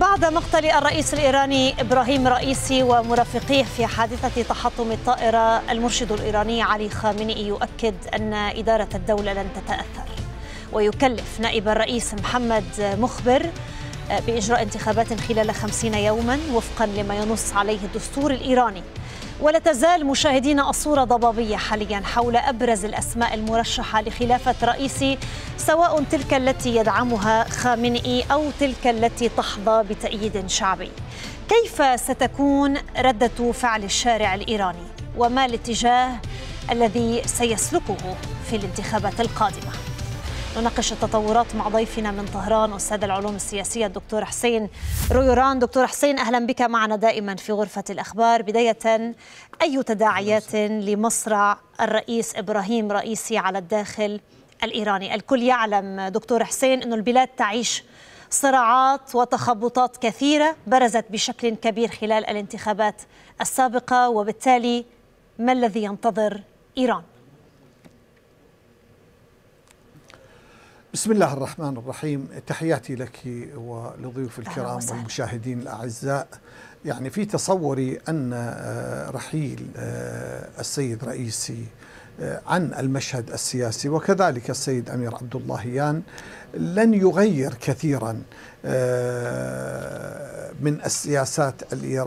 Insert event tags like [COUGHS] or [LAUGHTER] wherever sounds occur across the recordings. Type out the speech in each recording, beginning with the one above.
بعد مقتل الرئيس الإيراني إبراهيم رئيسي ومرافقيه في حادثة تحطم الطائرة المرشد الإيراني علي خامنئي يؤكد أن إدارة الدولة لن تتأثر ويكلف نائب الرئيس محمد مخبر بإجراء انتخابات خلال خمسين يوما وفقا لما ينص عليه الدستور الإيراني ولا تزال مشاهدينا الصورة ضبابية حاليا حول أبرز الأسماء المرشحة لخلافة رئيسي سواء تلك التي يدعمها خامنئي أو تلك التي تحظى بتأييد شعبي كيف ستكون ردة فعل الشارع الإيراني وما الاتجاه الذي سيسلكه في الانتخابات القادمه نناقش التطورات مع ضيفنا من طهران أستاذ العلوم السياسية الدكتور حسين رويران دكتور حسين أهلا بك معنا دائما في غرفة الأخبار بداية أي تداعيات لمصرع الرئيس إبراهيم رئيسي على الداخل الإيراني الكل يعلم دكتور حسين أن البلاد تعيش صراعات وتخبطات كثيرة برزت بشكل كبير خلال الانتخابات السابقة وبالتالي ما الذي ينتظر إيران؟ بسم الله الرحمن الرحيم تحياتي لك ولضيوف الكرام والمشاهدين الأعزاء يعني في تصوري أن آه، رحيل آه، السيد رئيسي آه، عن المشهد السياسي وكذلك السيد أمير عبد اللهيان لن يغير كثيرا من السياسات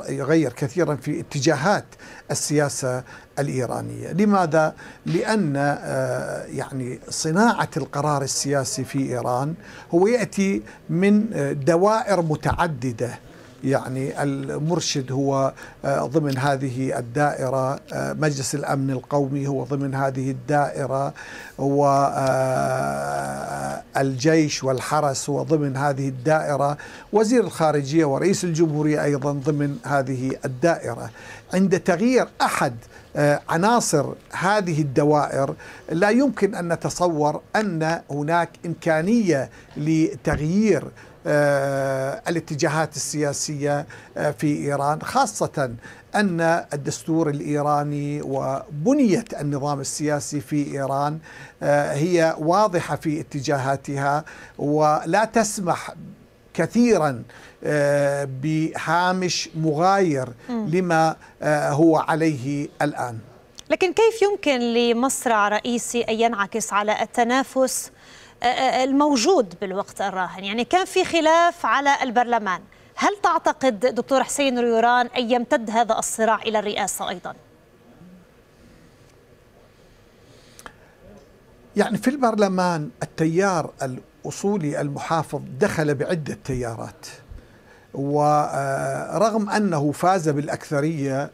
يغير كثيرا في اتجاهات السياسة الإيرانية لماذا؟ لأن آه، يعني صناعة القرار السياسي في إيران هو يأتي من آه، دوائر متعددة يعني المرشد هو آه، ضمن هذه الدائرة آه، مجلس الأمن القومي هو ضمن هذه الدائرة والجيش آه، والحرس هو ضمن هذه الدائرة وزير الخارجية ورئيس الجمهورية أيضا ضمن هذه الدائرة عند تغيير أحد عناصر هذه الدوائر لا يمكن أن نتصور أن هناك إمكانية لتغيير آه، الاتجاهات السياسية آه، في إيران خاصة أن الدستور الإيراني وبنية النظام السياسي في إيران آه، هي واضحة في اتجاهاتها ولا تسمح كثيرا بهامش مغاير لما هو عليه الآن لكن كيف يمكن لمصرع رئيسي أن ينعكس على التنافس الموجود بالوقت الراهن يعني كان في خلاف على البرلمان هل تعتقد دكتور حسين ريوران أن يمتد هذا الصراع إلى الرئاسة أيضا؟ يعني في البرلمان التيار الأصولي المحافظ دخل بعدة تيارات ورغم أنه فاز بالأكثرية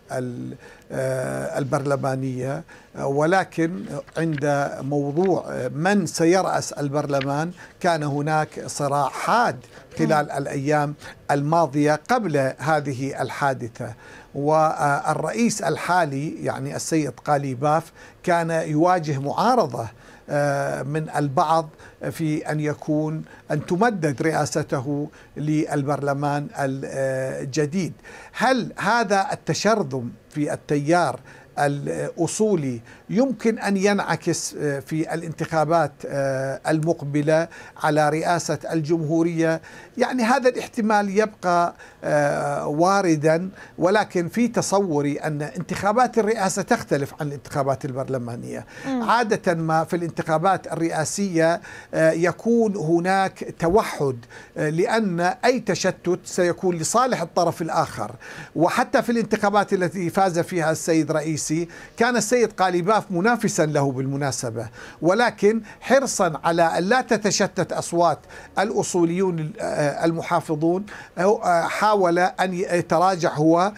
آه، البرلمانية آه، ولكن عند موضوع آه، من سيرأس البرلمان كان هناك صراع حاد خلال الأيام الماضية قبل هذه الحادثة والرئيس الحالي يعني السيد قاليباف كان يواجه معارضة آه، من البعض في أن يكون أن تمدد رئاسته للبرلمان الجديد هل هذا التشرذم في التيار الأصولي يمكن أن ينعكس آه، في الانتخابات آه، المقبلة على رئاسة الجمهورية يعني هذا الاحتمال يبقى آه، واردا ولكن في تصوري أن انتخابات الرئاسة تختلف عن الانتخابات البرلمانية عادة ما في الانتخابات الرئاسية يكون هناك توحد لأن أي تشتت سيكون لصالح الطرف الآخر وحتى في الانتخابات التي فاز فيها السيد رئيس الرئاسي كان السيد قاليباف منافسا له بالمناسبة ولكن حرصا على أن لا تتشتت أصوات الأصوليون آه، المحافظون آه، حاول أن يتراجع هو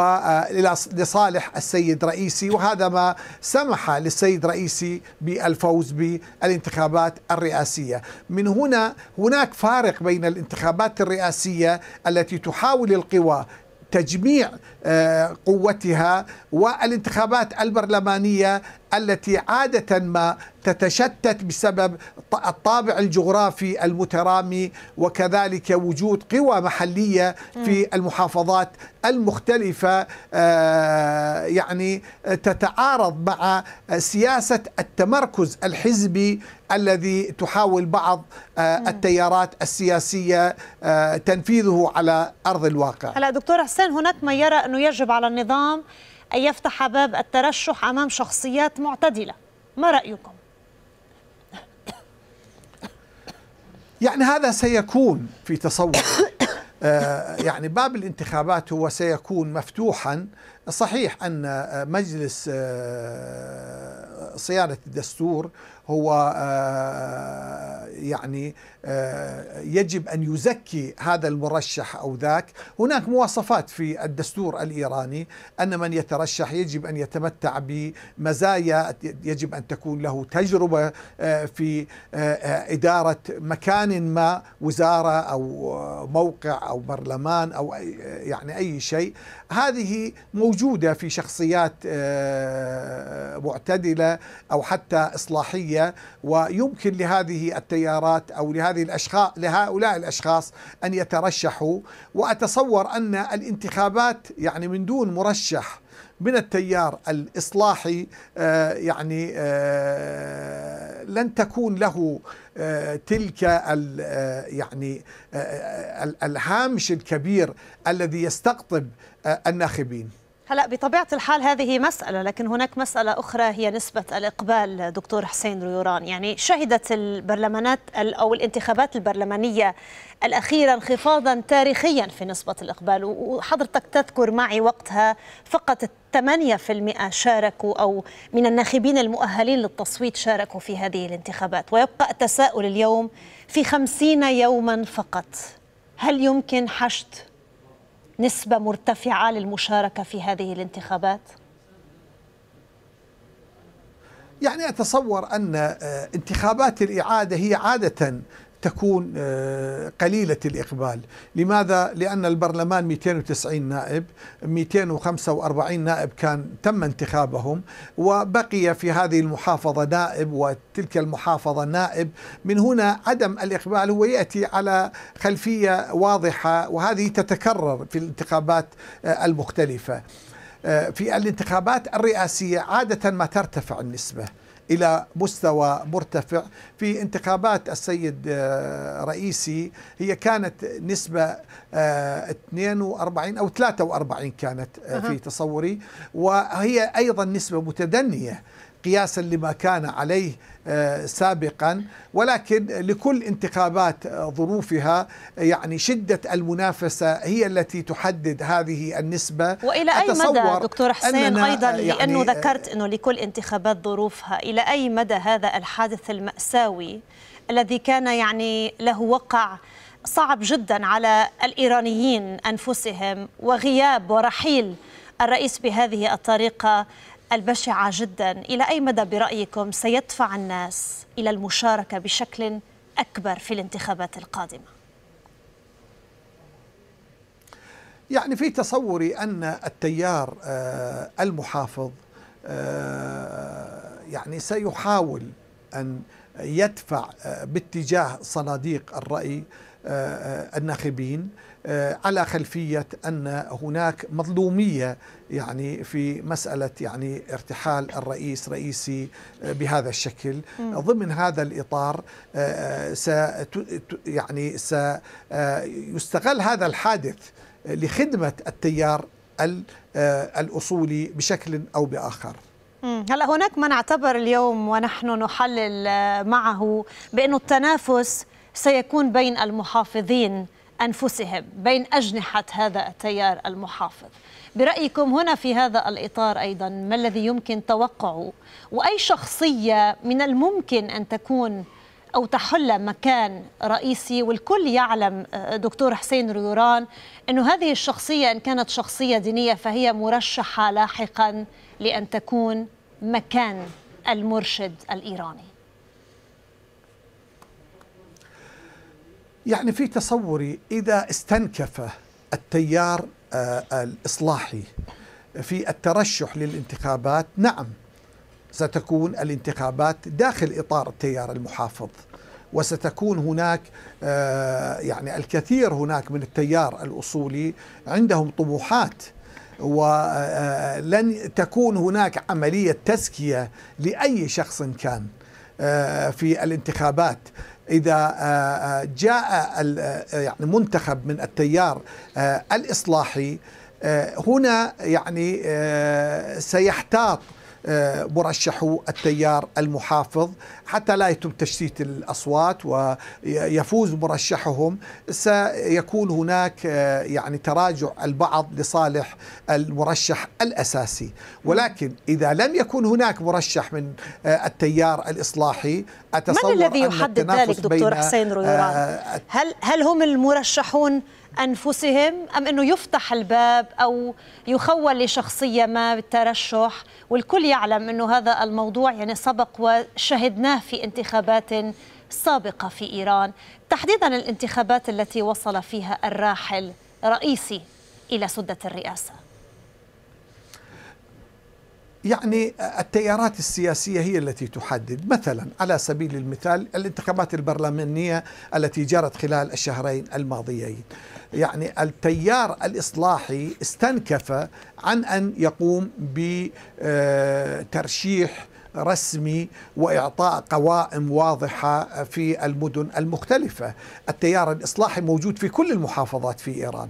آه، لصالح السيد رئيسي وهذا ما سمح للسيد رئيسي بالفوز بالانتخابات الرئاسية من هنا هناك فارق بين الانتخابات الرئاسية التي تحاول القوى تجميع آه، قوتها والانتخابات البرلمانيه التي عادة ما تتشتت بسبب الطابع الجغرافي المترامي وكذلك وجود قوى محلية في المحافظات المختلفة آه، يعني تتعارض مع سياسة التمركز الحزبي الذي تحاول بعض آه، التيارات السياسية آه، تنفيذه على أرض الواقع هلا دكتور حسين هناك من يرى أنه يجب على النظام أن يفتح باب الترشح أمام شخصيات معتدلة ما رأيكم؟ يعني هذا سيكون في تصور آه، يعني باب الانتخابات هو سيكون مفتوحا صحيح أن مجلس آه، صيانة الدستور هو آه، يعني آه، يجب أن يزكي هذا المرشح أو ذاك هناك مواصفات في الدستور الإيراني أن من يترشح يجب أن يتمتع بمزايا يجب أن تكون له تجربة آه، في إدارة مكان ما وزارة أو موقع أو برلمان أو يعني أي شيء هذه موجودة في شخصيات آه، معتدلة أو حتى إصلاحية ويمكن لهذه التيارات أو لهذه الأشخاص لهؤلاء الأشخاص أن يترشحوا وأتصور أن الانتخابات يعني من دون مرشح من التيار الإصلاحي آه، يعني آه، لن تكون له آه، تلك يعني الهامش الكبير الذي يستقطب الناخبين هلا بطبيعه الحال هذه مساله لكن هناك مساله اخرى هي نسبه الاقبال دكتور حسين ريوران يعني شهدت البرلمانات او الانتخابات البرلمانيه الاخيره انخفاضا تاريخيا في نسبه الاقبال وحضرتك تذكر معي وقتها فقط 8% شاركوا او من الناخبين المؤهلين للتصويت شاركوا في هذه الانتخابات ويبقى التساؤل اليوم في 50 يوما فقط هل يمكن حشد نسبة مرتفعة للمشاركة في هذه الانتخابات؟ يعني أتصور أن آه، انتخابات الإعادة هي عادة تكون آه، قليلة الإقبال لماذا؟ لأن البرلمان 290 نائب 245 نائب كان تم انتخابهم وبقي في هذه المحافظة نائب وتلك المحافظة نائب من هنا عدم الإقبال هو يأتي على خلفية واضحة وهذه تتكرر في الانتخابات آه، المختلفة آه، في الانتخابات الرئاسية عادة ما ترتفع النسبة إلى مستوى مرتفع في انتخابات السيد آه، رئيسي هي كانت نسبة 42 آه، أو 43 كانت آه، في تصوري وهي أيضا نسبة متدنية قياسا لما كان عليه آه، سابقا ولكن لكل انتخابات آه، ظروفها يعني شدة المنافسة هي التي تحدد هذه النسبة وإلى أي مدى دكتور حسين أيضا يعني لأنه ذكرت أنه لكل انتخابات ظروفها إلى أي مدى هذا الحادث المأساوي الذي كان يعني له وقع صعب جدا على الإيرانيين أنفسهم وغياب ورحيل الرئيس بهذه الطريقة البشعة جدا إلى أي مدى برأيكم سيدفع الناس إلى المشاركة بشكل أكبر في الانتخابات القادمة يعني في تصوري أن التيار آه، المحافظ آه، يعني سيحاول أن يدفع آه، باتجاه صناديق الرأي الناخبين آه، على خلفية أن هناك مظلومية يعني في مسألة يعني ارتحال الرئيس رئيسي آه، بهذا الشكل م. ضمن هذا الإطار آه، يعني سيستغل هذا الحادث لخدمة التيار الأصولي بشكل أو بآخر هلا هناك من اعتبر اليوم ونحن نحلل معه بأنه التنافس سيكون بين المحافظين أنفسهم بين أجنحة هذا التيار المحافظ برأيكم هنا في هذا الإطار أيضا ما الذي يمكن توقعه وأي شخصية من الممكن أن تكون أو تحل مكان رئيسي والكل يعلم آه، دكتور حسين ريوران أنه هذه الشخصية إن كانت شخصية دينية فهي مرشحة لاحقا لأن تكون مكان المرشد الإيراني يعني في تصوري إذا استنكف التيار آه، الإصلاحي في الترشح للانتخابات نعم ستكون الانتخابات داخل إطار التيار المحافظ وستكون هناك آه، يعني الكثير هناك من التيار الأصولي عندهم طموحات ولن آه، تكون هناك عملية تزكية لأي شخص كان آه، في الانتخابات اذا آه، آه، جاء يعني منتخب من التيار الاصلاحي هنا يعني سيحتاط مرشحو التيار المحافظ حتى لا يتم تشتيت الأصوات ويفوز مرشحهم سيكون هناك آه، يعني تراجع البعض لصالح المرشح الأساسي ولكن إذا لم يكن هناك مرشح من آه، التيار الإصلاحي أتصور من الذي يحدد ذلك دكتور حسين رويران آه، هل, هل هم المرشحون أنفسهم أم أنه يفتح الباب أو يخول لشخصية ما بالترشح والكل يعلم أنه هذا الموضوع يعني سبق وشهدناه شفناه في انتخابات سابقة في إيران تحديدا الانتخابات التي وصل فيها الراحل رئيسي إلى سدة الرئاسة يعني التيارات السياسية هي التي تحدد مثلا على سبيل المثال الانتخابات البرلمانية التي جرت خلال الشهرين الماضيين يعني التيار الإصلاحي استنكف عن أن يقوم بترشيح رسمي وإعطاء قوائم واضحة في المدن المختلفة التيار الإصلاحي موجود في كل المحافظات في إيران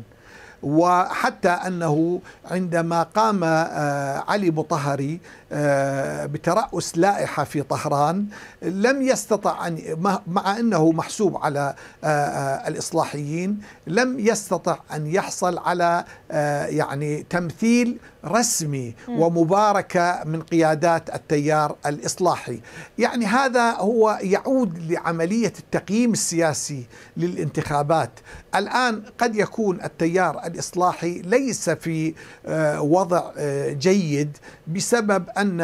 وحتى أنه عندما قام آه، علي مطهري آه، بترأس لائحة في طهران لم يستطع أن مع أنه محسوب على آه، الإصلاحيين لم يستطع أن يحصل على يعني تمثيل رسمي ومباركة من قيادات التيار الإصلاحي يعني هذا هو يعود لعملية التقييم السياسي للانتخابات الآن قد يكون التيار الإصلاحي ليس في آه، وضع آه، جيد بسبب أن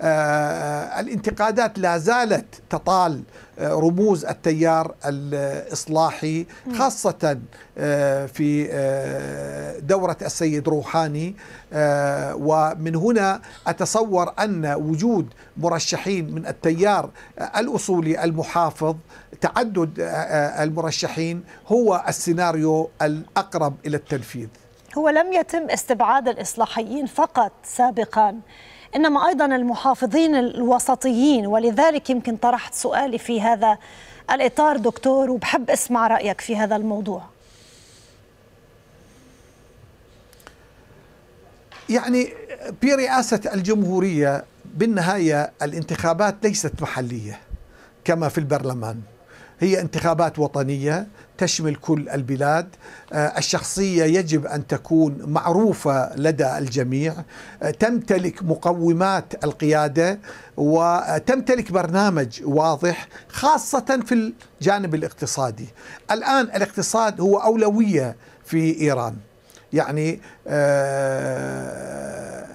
آه، الانتقادات لا زالت تطال رموز التيار الإصلاحي خاصة آه، في آه، دورة السيد روحاني آه، ومن هنا أتصور أن وجود مرشحين من التيار الأصولي المحافظ تعدد المرشحين هو السيناريو الأقرب إلى التنفيذ هو لم يتم استبعاد الإصلاحيين فقط سابقاً انما ايضا المحافظين الوسطيين ولذلك يمكن طرحت سؤالي في هذا الاطار دكتور وبحب اسمع رايك في هذا الموضوع يعني برئاسه الجمهوريه بالنهايه الانتخابات ليست محليه كما في البرلمان هي انتخابات وطنيه تشمل كل البلاد آه، الشخصيه يجب ان تكون معروفه لدى الجميع آه، تمتلك مقومات القياده وتمتلك آه، برنامج واضح خاصه في الجانب الاقتصادي الان الاقتصاد هو اولويه في ايران يعني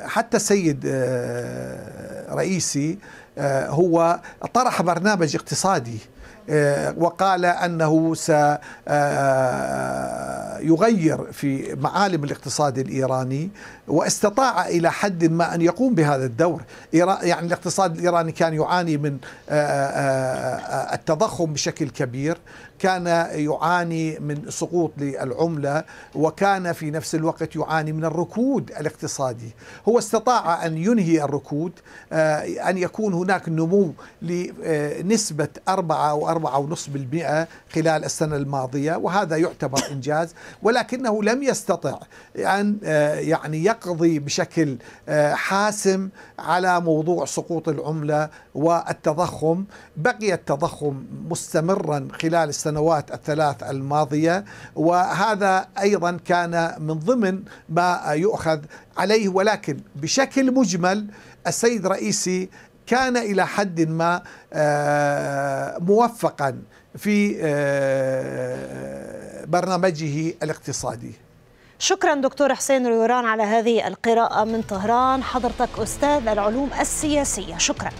حتى السيد رئيسي هو طرح برنامج اقتصادي آه، وقال أنه سيغير آه، آه، في معالم الاقتصاد الإيراني واستطاع إلى حد ما أن يقوم بهذا الدور يعني الاقتصاد الإيراني كان يعاني من التضخم بشكل كبير كان يعاني من سقوط للعملة وكان في نفس الوقت يعاني من الركود الاقتصادي هو استطاع أن ينهي الركود آه، أن يكون هناك نمو لنسبة 4 أو 4.5% خلال السنة الماضية وهذا يعتبر [COUGHS] إنجاز ولكنه لم يستطع أن آه، يعني يقضي بشكل آه، حاسم على موضوع سقوط العملة والتضخم بقي التضخم مستمرا خلال السنة السنوات الثلاث الماضية وهذا أيضا كان من ضمن ما يؤخذ عليه ولكن بشكل مجمل السيد رئيسي كان إلى حد ما آه، موفقا في آه، برنامجه الاقتصادي شكرا دكتور حسين ريوران على هذه القراءة من طهران حضرتك أستاذ العلوم السياسية شكرا